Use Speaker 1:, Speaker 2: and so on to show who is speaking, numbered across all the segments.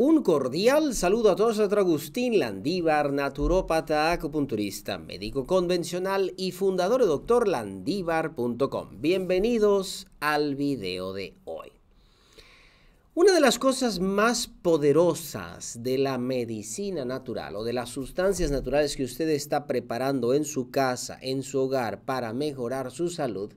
Speaker 1: Un cordial saludo a todos, a Agustín Landívar, naturópata, acupunturista, médico convencional y fundador de doctorlandívar.com. Bienvenidos al video de hoy. Una de las cosas más poderosas de la medicina natural o de las sustancias naturales que usted está preparando en su casa, en su hogar, para mejorar su salud,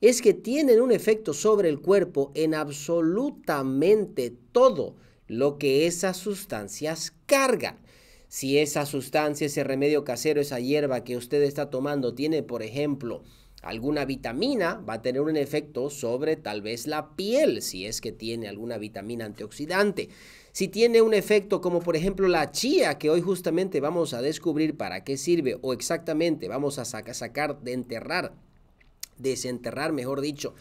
Speaker 1: es que tienen un efecto sobre el cuerpo en absolutamente todo lo que esas sustancias cargan. Si esa sustancia, ese remedio casero, esa hierba que usted está tomando tiene, por ejemplo, alguna vitamina, va a tener un efecto sobre tal vez la piel, si es que tiene alguna vitamina antioxidante. Si tiene un efecto como por ejemplo la chía, que hoy justamente vamos a descubrir para qué sirve o exactamente vamos a sacar de enterrar, desenterrar, mejor dicho,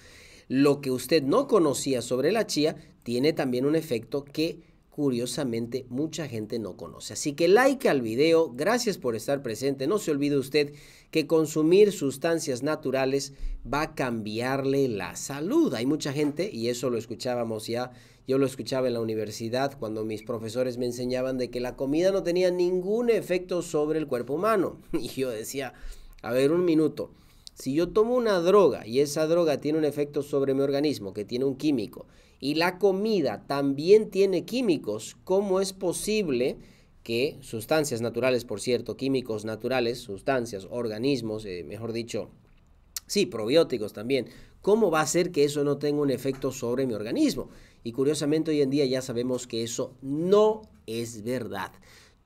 Speaker 1: lo que usted no conocía sobre la chía tiene también un efecto que curiosamente mucha gente no conoce. Así que like al video, gracias por estar presente. No se olvide usted que consumir sustancias naturales va a cambiarle la salud. Hay mucha gente, y eso lo escuchábamos ya, yo lo escuchaba en la universidad cuando mis profesores me enseñaban de que la comida no tenía ningún efecto sobre el cuerpo humano. Y yo decía, a ver, un minuto. Si yo tomo una droga y esa droga tiene un efecto sobre mi organismo, que tiene un químico, y la comida también tiene químicos, ¿cómo es posible que sustancias naturales, por cierto, químicos naturales, sustancias, organismos, eh, mejor dicho, sí, probióticos también, ¿cómo va a ser que eso no tenga un efecto sobre mi organismo? Y curiosamente hoy en día ya sabemos que eso no es verdad.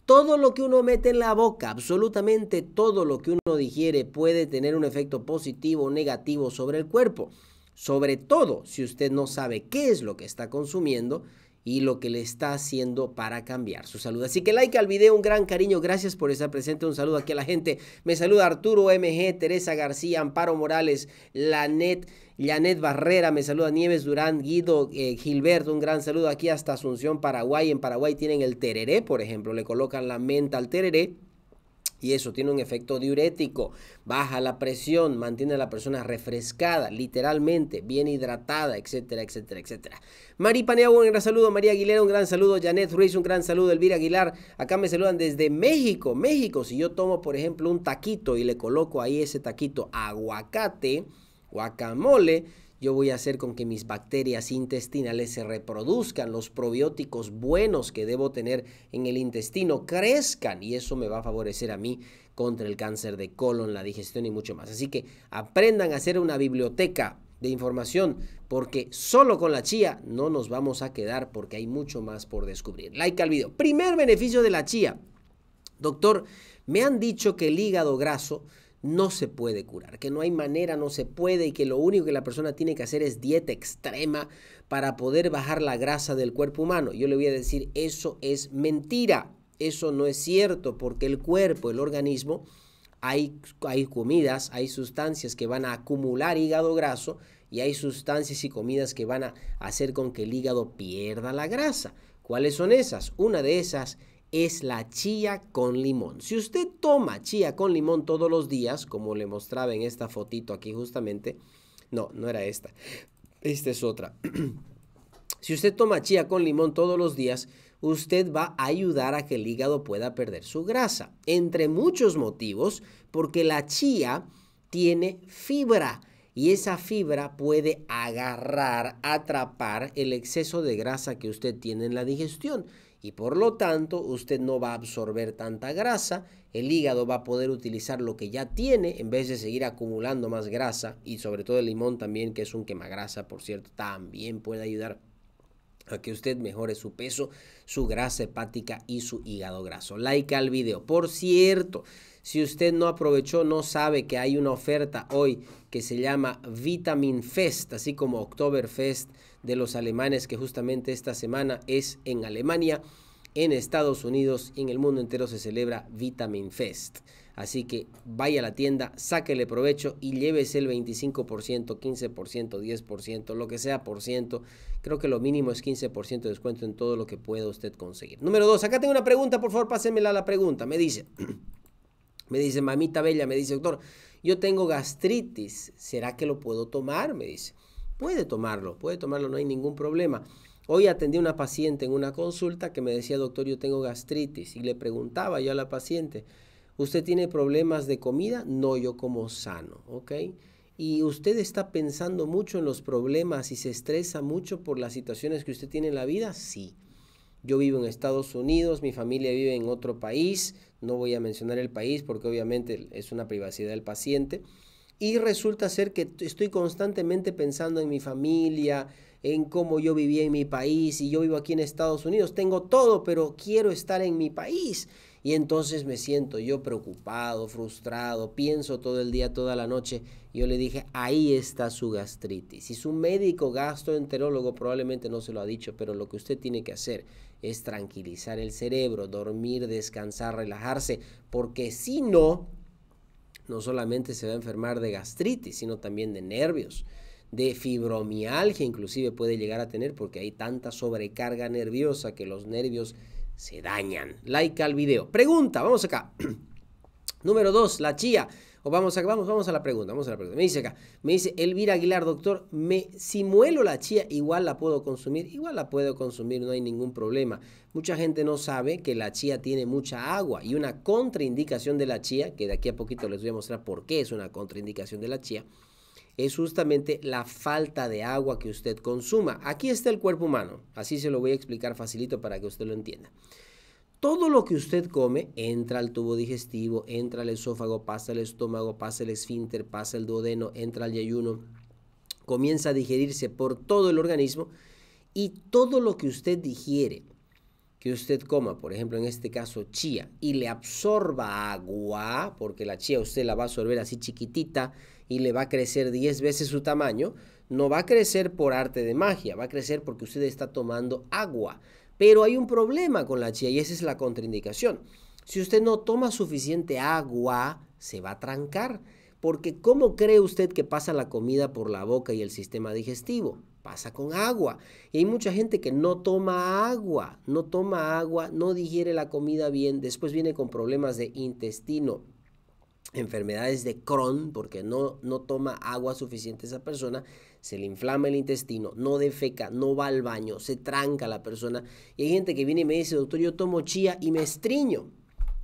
Speaker 1: Todo lo que uno mete en la boca, absolutamente todo lo que uno digiere puede tener un efecto positivo o negativo sobre el cuerpo. Sobre todo si usted no sabe qué es lo que está consumiendo, y lo que le está haciendo para cambiar su salud. Así que like al video, un gran cariño, gracias por estar presente, un saludo aquí a la gente. Me saluda Arturo MG, Teresa García, Amparo Morales, Lanet, Janet Barrera, me saluda Nieves Durán, Guido eh, Gilberto, un gran saludo aquí hasta Asunción, Paraguay. En Paraguay tienen el tereré, por ejemplo, le colocan la menta al tereré y eso tiene un efecto diurético, baja la presión, mantiene a la persona refrescada, literalmente, bien hidratada, etcétera, etcétera, etcétera. Mari Paneagua, un gran saludo. María Aguilera, un gran saludo. Janet Ruiz, un gran saludo. Elvira Aguilar, acá me saludan desde México. México, si yo tomo, por ejemplo, un taquito y le coloco ahí ese taquito aguacate, guacamole, yo voy a hacer con que mis bacterias intestinales se reproduzcan, los probióticos buenos que debo tener en el intestino crezcan y eso me va a favorecer a mí contra el cáncer de colon, la digestión y mucho más. Así que aprendan a hacer una biblioteca de información, porque solo con la chía no nos vamos a quedar porque hay mucho más por descubrir. Like al video. Primer beneficio de la chía. Doctor, me han dicho que el hígado graso no se puede curar, que no hay manera, no se puede y que lo único que la persona tiene que hacer es dieta extrema para poder bajar la grasa del cuerpo humano. Yo le voy a decir, eso es mentira, eso no es cierto, porque el cuerpo, el organismo, hay, comidas, hay sustancias que van a acumular hígado graso y hay sustancias y comidas que van a hacer con que el hígado pierda la grasa. ¿Cuáles son esas? Una de esas es la chía con limón. Si usted toma chía con limón todos los días, como le mostraba en esta fotito aquí justamente, no, no era esta, esta es otra. si usted toma chía con limón todos los días, usted va a ayudar a que el hígado pueda perder su grasa, entre muchos motivos, porque la chía tiene fibra y esa fibra puede agarrar, atrapar el exceso de grasa que usted tiene en la digestión y por lo tanto usted no va a absorber tanta grasa, el hígado va a poder utilizar lo que ya tiene en vez de seguir acumulando más grasa y sobre todo el limón también que es un quemagrasa, por cierto, también puede ayudar que usted mejore su peso, su grasa hepática y su hígado graso. Like al video. Por cierto, si usted no aprovechó, no sabe que hay una oferta hoy que se llama Vitamin Fest, así como Oktoberfest de los alemanes, que justamente esta semana es en Alemania en Estados Unidos y en el mundo entero se celebra Vitamin Fest. Así que vaya a la tienda, sáquele provecho y llévese el 25%, 15%, 10%, lo que sea por ciento. Creo que lo mínimo es 15% de descuento en todo lo que pueda usted conseguir. Número dos, acá tengo una pregunta, por favor, pásenmela la pregunta. Me dice, me dice, mamita bella, me dice, doctor, yo tengo gastritis, ¿será que lo puedo tomar? Me dice, puede tomarlo, puede tomarlo, no hay ningún problema. Hoy atendí a una paciente en una consulta que me decía, doctor, yo tengo gastritis. Y le preguntaba yo a la paciente, ¿usted tiene problemas de comida? No, yo como sano, ¿ok? Y usted está pensando mucho en los problemas y se estresa mucho por las situaciones que usted tiene en la vida, sí. Yo vivo en Estados Unidos, mi familia vive en otro país, no voy a mencionar el país porque obviamente es una privacidad del paciente. Y resulta ser que estoy constantemente pensando en mi familia, en cómo yo vivía en mi país y yo vivo aquí en Estados Unidos, tengo todo, pero quiero estar en mi país. Y entonces me siento yo preocupado, frustrado, pienso todo el día, toda la noche. Yo le dije, ahí está su gastritis. Y su médico gastroenterólogo probablemente no se lo ha dicho, pero lo que usted tiene que hacer es tranquilizar el cerebro, dormir, descansar, relajarse, porque si no, no solamente se va a enfermar de gastritis, sino también de nervios de fibromialgia inclusive puede llegar a tener porque hay tanta sobrecarga nerviosa que los nervios se dañan. Like al video. Pregunta, vamos acá. Número 2, la chía. vamos a, vamos, vamos a la pregunta, vamos a la pregunta. Me dice acá, me dice Elvira Aguilar, doctor, me, si muelo la chía, igual la puedo consumir, igual la puedo consumir, no hay ningún problema. Mucha gente no sabe que la chía tiene mucha agua y una contraindicación de la chía, que de aquí a poquito les voy a mostrar por qué es una contraindicación de la chía, es justamente la falta de agua que usted consuma. Aquí está el cuerpo humano, así se lo voy a explicar facilito para que usted lo entienda. Todo lo que usted come entra al tubo digestivo, entra al esófago, pasa al estómago, pasa el esfínter, pasa el duodeno, entra al yayuno, comienza a digerirse por todo el organismo y todo lo que usted digiere, que usted coma, por ejemplo en este caso chía, y le absorba agua, porque la chía usted la va a absorber así chiquitita, y le va a crecer 10 veces su tamaño, no va a crecer por arte de magia, va a crecer porque usted está tomando agua. Pero hay un problema con la chía y esa es la contraindicación. Si usted no toma suficiente agua, se va a trancar. Porque ¿cómo cree usted que pasa la comida por la boca y el sistema digestivo? Pasa con agua. Y hay mucha gente que no toma agua, no toma agua, no digiere la comida bien, después viene con problemas de intestino, enfermedades de Crohn, porque no, no toma agua suficiente esa persona, se le inflama el intestino, no defeca, no va al baño, se tranca la persona. Y hay gente que viene y me dice, doctor, yo tomo chía y me estriño.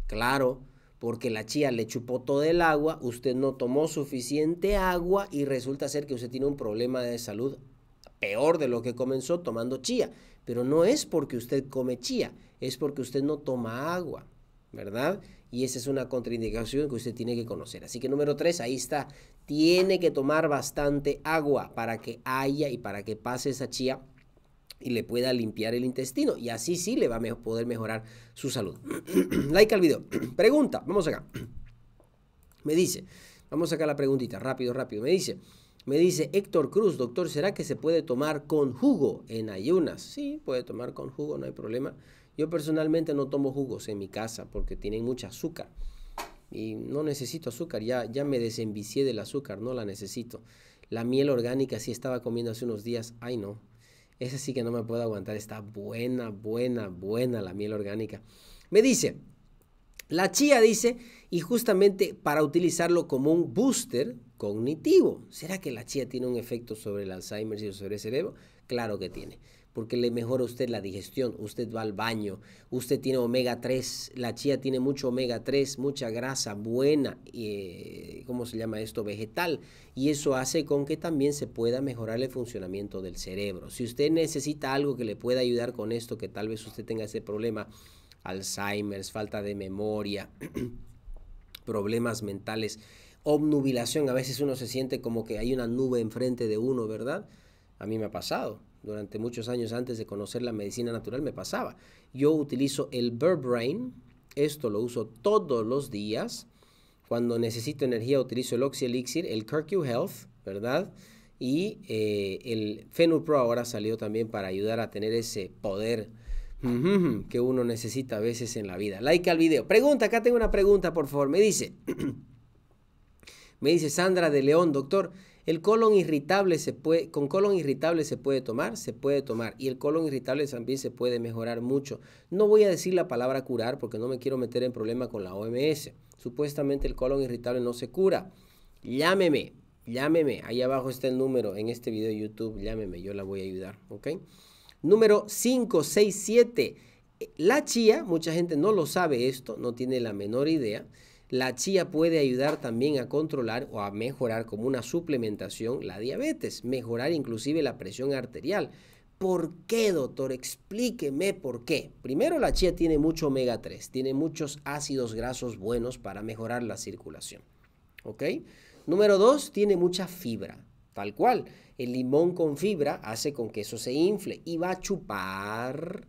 Speaker 1: Claro, porque la chía le chupó todo el agua, usted no tomó suficiente agua y resulta ser que usted tiene un problema de salud peor de lo que comenzó tomando chía. Pero no es porque usted come chía, es porque usted no toma agua, ¿verdad? y esa es una contraindicación que usted tiene que conocer. Así que número tres, ahí está, tiene que tomar bastante agua para que haya y para que pase esa chía y le pueda limpiar el intestino y así sí le va a poder mejorar su salud. like al video. Pregunta, vamos acá. Me dice, vamos acá a la preguntita, rápido, rápido. Me dice, me dice Héctor Cruz, doctor, ¿será que se puede tomar con jugo en ayunas? Sí, puede tomar con jugo, no hay problema. Yo personalmente no tomo jugos en mi casa porque tienen mucha azúcar. Y no necesito azúcar, ya, ya me desenvicié del azúcar, no la necesito. La miel orgánica sí estaba comiendo hace unos días, ay no. Esa sí que no me puedo aguantar, está buena, buena, buena la miel orgánica. Me dice, la chía dice, y justamente para utilizarlo como un booster, cognitivo. ¿Será que la chía tiene un efecto sobre el Alzheimer y sobre el cerebro? Claro que tiene, porque le mejora a usted la digestión, usted va al baño, usted tiene omega 3, la chía tiene mucho omega 3, mucha grasa buena, y eh, ¿cómo se llama esto? Vegetal, y eso hace con que también se pueda mejorar el funcionamiento del cerebro. Si usted necesita algo que le pueda ayudar con esto, que tal vez usted tenga ese problema, Alzheimer, falta de memoria, problemas mentales, obnubilación. A veces uno se siente como que hay una nube enfrente de uno, ¿verdad? A mí me ha pasado. Durante muchos años antes de conocer la medicina natural me pasaba. Yo utilizo el Bird Brain. Esto lo uso todos los días. Cuando necesito energía utilizo el Oxy Elixir, el Curcu Health, ¿verdad? Y eh, el Pro ahora salió también para ayudar a tener ese poder que uno necesita a veces en la vida. Like al video. Pregunta, acá tengo una pregunta, por favor. Me dice... Me dice Sandra de León, doctor, el colon irritable se puede, con colon irritable se puede tomar, se puede tomar. Y el colon irritable también se puede mejorar mucho. No voy a decir la palabra curar porque no me quiero meter en problema con la OMS. Supuestamente el colon irritable no se cura. Llámeme, llámeme. Ahí abajo está el número en este video de YouTube. Llámeme, yo la voy a ayudar. ¿Ok? Número 567. La chía, mucha gente no lo sabe esto, no tiene la menor idea. La chía puede ayudar también a controlar o a mejorar como una suplementación la diabetes, mejorar inclusive la presión arterial. ¿Por qué, doctor? Explíqueme por qué. Primero, la chía tiene mucho omega 3, tiene muchos ácidos grasos buenos para mejorar la circulación. ¿Ok? Número dos, tiene mucha fibra. Tal cual, el limón con fibra hace con que eso se infle y va a chupar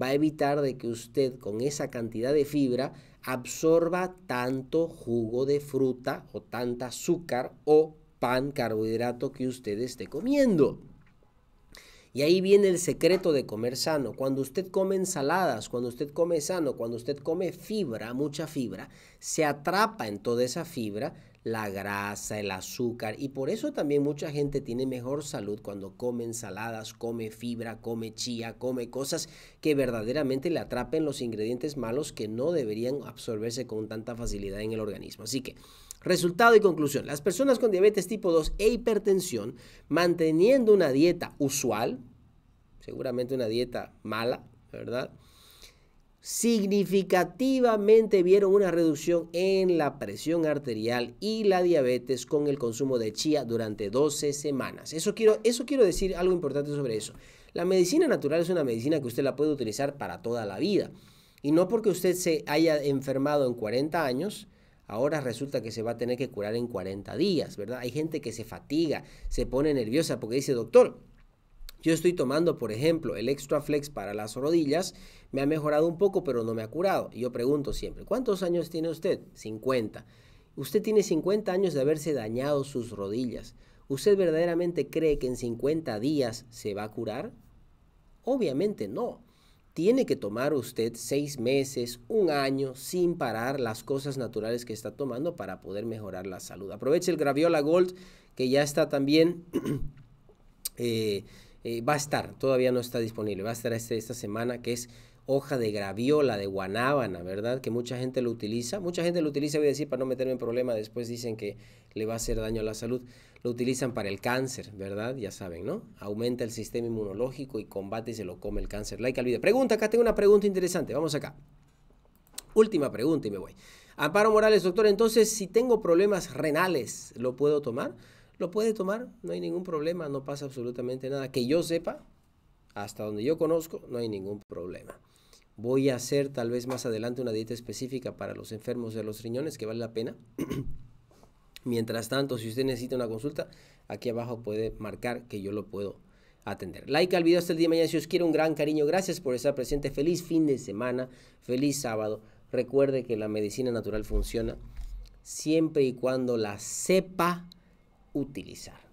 Speaker 1: va a evitar de que usted con esa cantidad de fibra absorba tanto jugo de fruta o tanta azúcar o pan carbohidrato que usted esté comiendo. Y ahí viene el secreto de comer sano. Cuando usted come ensaladas, cuando usted come sano, cuando usted come fibra, mucha fibra, se atrapa en toda esa fibra, la grasa, el azúcar y por eso también mucha gente tiene mejor salud cuando come ensaladas, come fibra, come chía, come cosas que verdaderamente le atrapen los ingredientes malos que no deberían absorberse con tanta facilidad en el organismo. Así que, resultado y conclusión, las personas con diabetes tipo 2 e hipertensión manteniendo una dieta usual, seguramente una dieta mala, ¿verdad? significativamente vieron una reducción en la presión arterial y la diabetes con el consumo de chía durante 12 semanas. Eso quiero, eso quiero decir algo importante sobre eso. La medicina natural es una medicina que usted la puede utilizar para toda la vida. Y no porque usted se haya enfermado en 40 años, ahora resulta que se va a tener que curar en 40 días, ¿verdad? Hay gente que se fatiga, se pone nerviosa porque dice, doctor, yo estoy tomando, por ejemplo, el Extra Flex para las rodillas, me ha mejorado un poco, pero no me ha curado. Y yo pregunto siempre, ¿cuántos años tiene usted? 50. Usted tiene 50 años de haberse dañado sus rodillas. ¿Usted verdaderamente cree que en 50 días se va a curar? Obviamente no. Tiene que tomar usted seis meses, un año, sin parar las cosas naturales que está tomando para poder mejorar la salud. Aproveche el Graviola Gold, que ya está también eh, eh, va a estar, todavía no está disponible, va a estar este, esta semana, que es hoja de graviola, de guanábana, ¿verdad? Que mucha gente lo utiliza. Mucha gente lo utiliza, voy a decir, para no meterme en problemas, después dicen que le va a hacer daño a la salud. Lo utilizan para el cáncer, ¿verdad? Ya saben, ¿no? Aumenta el sistema inmunológico y combate y se lo come el cáncer. Like al Pregunta, acá tengo una pregunta interesante. Vamos acá. Última pregunta y me voy. Amparo Morales, doctor, entonces si tengo problemas renales, ¿lo puedo tomar? lo puede tomar, no hay ningún problema, no pasa absolutamente nada. Que yo sepa, hasta donde yo conozco, no hay ningún problema. Voy a hacer tal vez más adelante una dieta específica para los enfermos de los riñones, que vale la pena. Mientras tanto, si usted necesita una consulta, aquí abajo puede marcar que yo lo puedo atender. Like al video hasta el día de mañana si os quiero un gran cariño. Gracias por estar presente. Feliz fin de semana, feliz sábado. Recuerde que la medicina natural funciona siempre y cuando la sepa utilizar.